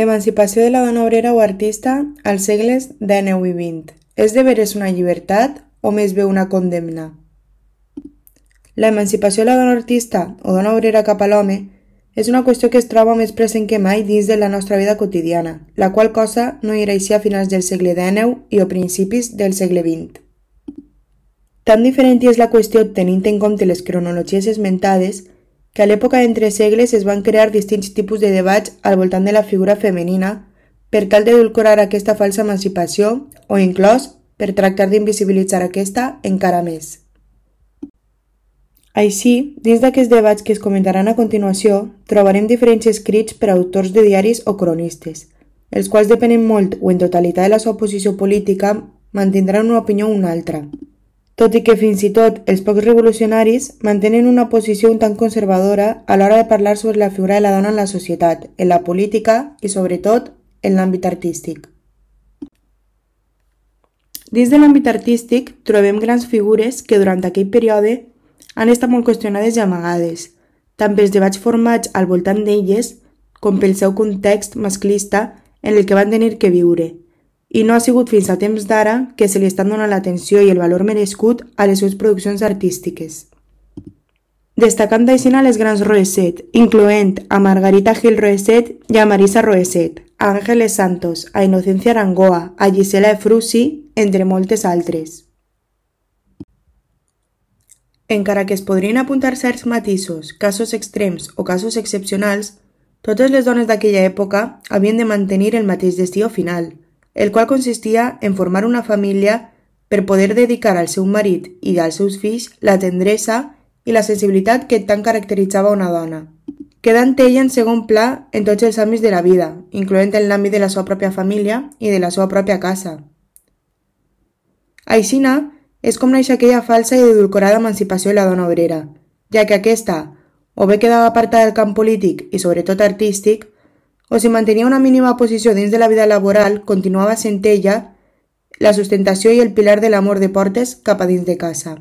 L'emancipació de la dona obrera o artista als segles XIX i XX és de veres una llibertat o més bé una condemna? L'emancipació de la dona artista o dona obrera cap a l'home és una qüestió que es troba més present que mai dins de la nostra vida quotidiana, la qual cosa no era així a finals del segle XIX i o principis del segle XX. Tan diferent és la qüestió tenint en compte les cronologies esmentades que a l'època d'entre segles es van crear distints tipus de debats al voltant de la figura femenina per tal d'edulcorar aquesta falsa emancipació o, inclòs, per tractar d'invisibilitzar aquesta encara més. Així, dins d'aquests debats que es comentaran a continuació, trobarem diferents escrits per autors de diaris o cronistes, els quals depenen molt o en totalitat de la seva posició política, mantindran una opinió o una altra tot i que fins i tot els pocs revolucionaris mantenen una posició un tant conservadora a l'hora de parlar sobre la figura de la dona en la societat, en la política i, sobretot, en l'àmbit artístic. Dins de l'àmbit artístic trobem grans figures que durant aquell període han estat molt qüestionades i amagades, tant pels debats formats al voltant d'elles com pel seu context masclista en el que van tenir que viure – i no ha sigut fins a temps d'ara que se li estan donant l'atenció i el valor merescut a les seves produccions artístiques. Destacant d'aixina les grans Roeset, incloent a Margarita Gil Roeset i a Marisa Roeset, a Ángeles Santos, a Inocencia Arangoa, a Gisela Efrusi, entre moltes altres. Encara que es podrien apuntar certs matisos, casos extrems o casos excepcionals, totes les dones d'aquella època havien de mantenir el mateix destí final – el qual consistia en formar una família per poder dedicar al seu marit i als seus fills la tendresa i la sensibilitat que tant caracteritzava una dona, quedant ella en segon pla en tots els àmbits de la vida, incloent en l'àmbit de la seva pròpia família i de la seva pròpia casa. Aixina és com naix aquella falsa i edulcorada emancipació de la dona obrera, ja que aquesta o bé quedava apartada del camp polític i sobretot artístic, o si mantenia una mínima posició dins de la vida laboral, continuava sent ella la sustentació i el pilar de l'amor de portes cap a dins de casa.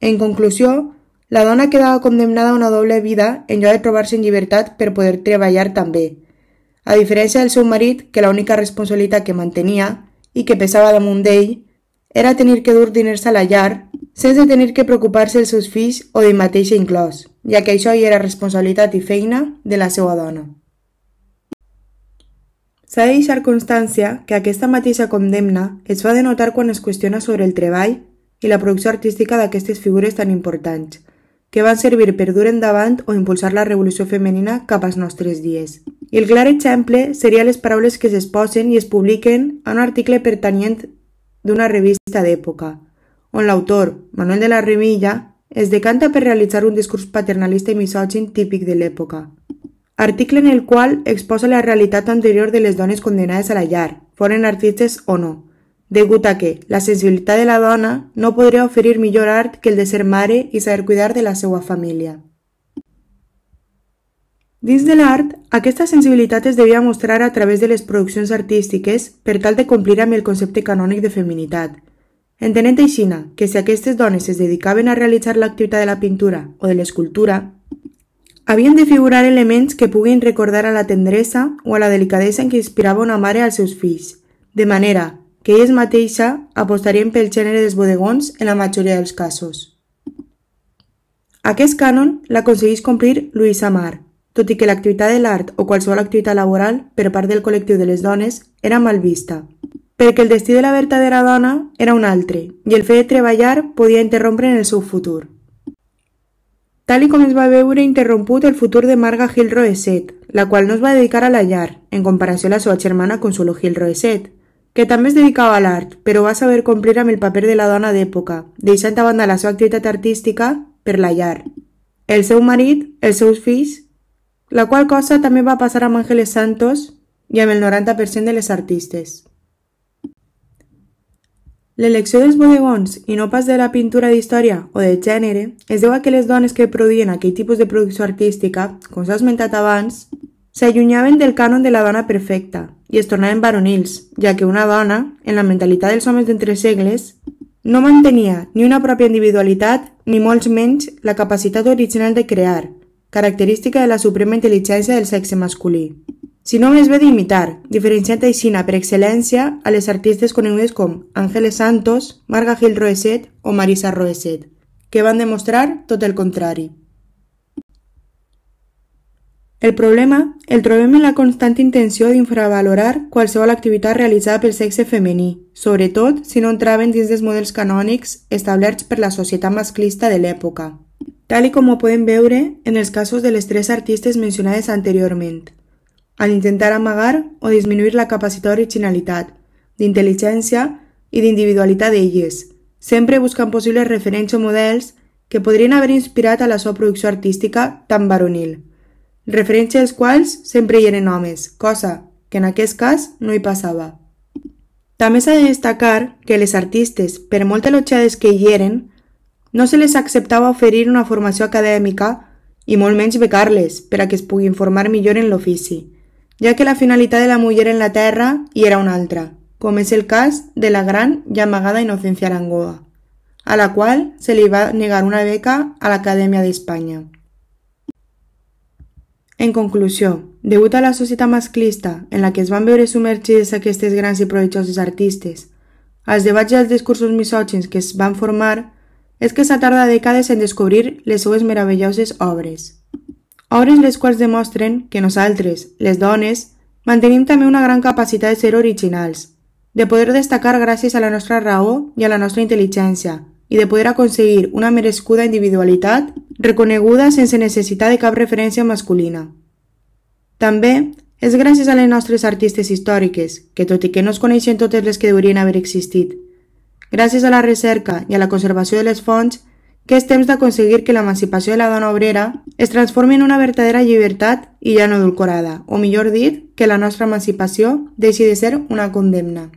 En conclusió, la dona quedava condemnada a una doble vida en lloc de trobar-se en llibertat per poder treballar també, a diferència del seu marit, que l'única responsabilitat que mantenia i que pesava damunt d'ell era tenir que dur diners a la llar sense tenir que preocupar-se dels seus fills o d'ell mateix inclòs, ja que això hi era responsabilitat i feina de la seva dona. S'ha de deixar constància que aquesta mateixa condemna es fa denotar quan es qüestiona sobre el treball i la producció artística d'aquestes figures tan importants, que van servir per dur endavant o impulsar la revolució femenina cap als nostres dies. I el clar exemple seria les paraules que s'exposen i es publiquen a un article pertanyent d'una revista d'època, on l'autor, Manuel de la Remilla, es decanta per realitzar un discurs paternalista i misògin típic de l'època article en el qual exposa la realitat anterior de les dones condenades a la llar, foren artistes o no, degut a que la sensibilitat de la dona no podria oferir millor art que el de ser mare i saber cuidar de la seva família. Dins de l'art, aquesta sensibilitat es devia mostrar a través de les produccions artístiques per tal de complir amb el concepte canònic de feminitat. Entenent aixina que si aquestes dones es dedicaven a realitzar l'activitat de la pintura o de l'escultura, Havien de figurar elements que puguin recordar a la tendresa o a la delicadesa en què inspirava una mare als seus fills, de manera que elles mateixa apostarien pel gènere dels bodegons en la majoria dels casos. Aquest cànon l'aconsegueix complir Luisa Mar, tot i que l'activitat de l'art o qualsevol activitat laboral per part del col·lectiu de les dones era mal vista, perquè el destí de la verdadera dona era un altre i el fet de treballar podia interrompre en el seu futur tal i com es va veure interromput el futur de Marga Gil Roeset, la qual no es va dedicar a la llar, en comparació a la seva germana Consuelo Gil Roeset, que també es dedicava a l'art, però va saber complir amb el paper de la dona d'època, deixant a banda la seva activitat artística per la llar. El seu marit, els seus fills, la qual cosa també va passar amb Ángeles Santos i amb el 90% de les artistes. L'elecció dels bodegons, i no pas de la pintura d'història o de gènere, es deu a que les dones que produïen aquell tipus de producció artística, com s'ha esmentat abans, s'allunyaven del cànon de la dona perfecta i es tornaven varonils, ja que una dona, en la mentalitat dels homes d'entre segles, no mantenia ni una pròpia individualitat ni molts menys la capacitat original de crear, característica de la suprema intel·ligència del sexe masculí si no més bé d'imitar, diferenciant aixina per excel·lència a les artistes conegudes com Ángeles Santos, Marga Gil Roeset o Marisa Roeset, que van demostrar tot el contrari. El problema el trobem en la constant intenció d'infravalorar qualsevol activitat realitzada pel sexe femení, sobretot si no entraven dins dels models canònics establerts per la societat masclista de l'època, tal i com ho podem veure en els casos de les tres artistes mencionades anteriorment en intentar amagar o disminuir la capacitat d'originalitat, d'intel·ligència i d'individualitat d'elles, sempre buscant possibles referents o models que podrien haver inspirat a la seva producció artística tan varonil, referents als quals sempre hi eren homes, cosa que en aquest cas no hi passava. També s'ha de destacar que les artistes, per molt elogiades que hi eren, no se les acceptava oferir una formació acadèmica i molt menys becar-les per a que es puguin formar millor en l'ofici ja que la finalitat de la muller en la terra hi era una altra, com és el cas de la gran i amagada Innocència Arangoa, a la qual se li va negar una beca a l'Acadèmia d'Espanya. En conclusió, degut a la societat masclista en la que es van veure submergides aquestes grans i prodigioses artistes, als debats i als discursos misògins que es van formar, és que s'ha tardat dècades en descobrir les seues meravelloses obres obres les quals demostren que nosaltres, les dones, mantenim també una gran capacitat de ser originals, de poder destacar gràcies a la nostra raó i a la nostra intel·ligència, i de poder aconseguir una merescuda individualitat reconeguda sense necessitat de cap referència masculina. També és gràcies a les nostres artistes històriques, que tot i que no es coneixen totes les que deurien haver existit, gràcies a la recerca i a la conservació de les fonts, que és temps d'aconseguir que l'emancipació de la dona obrera es transformi en una verdadera llibertat i ja no edulcorada, o millor dit, que la nostra emancipació deixi de ser una condemna.